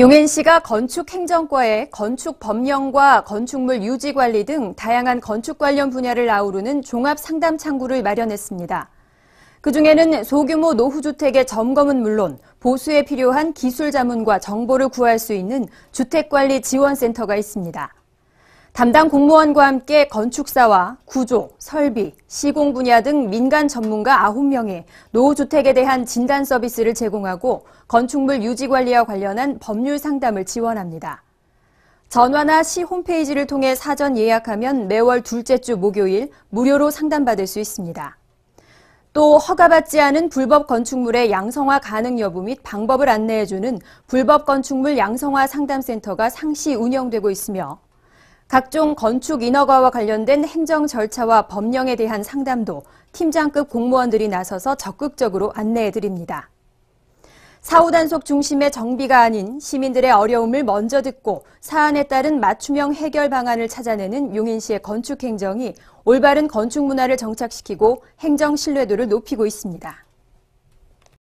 용인시가 건축행정과에 건축법령과 건축물 유지관리 등 다양한 건축 관련 분야를 아우르는 종합상담창구를 마련했습니다. 그중에는 소규모 노후주택의 점검은 물론 보수에 필요한 기술 자문과 정보를 구할 수 있는 주택관리 지원센터가 있습니다. 담당 공무원과 함께 건축사와 구조, 설비, 시공 분야 등 민간 전문가 9명이 노후주택에 대한 진단 서비스를 제공하고 건축물 유지관리와 관련한 법률 상담을 지원합니다. 전화나 시 홈페이지를 통해 사전 예약하면 매월 둘째 주 목요일 무료로 상담받을 수 있습니다. 또 허가받지 않은 불법 건축물의 양성화 가능 여부 및 방법을 안내해주는 불법 건축물 양성화 상담센터가 상시 운영되고 있으며 각종 건축 인허가와 관련된 행정 절차와 법령에 대한 상담도 팀장급 공무원들이 나서서 적극적으로 안내해 드립니다. 사후 단속 중심의 정비가 아닌 시민들의 어려움을 먼저 듣고 사안에 따른 맞춤형 해결 방안을 찾아내는 용인시의 건축 행정이 올바른 건축 문화를 정착시키고 행정 신뢰도를 높이고 있습니다.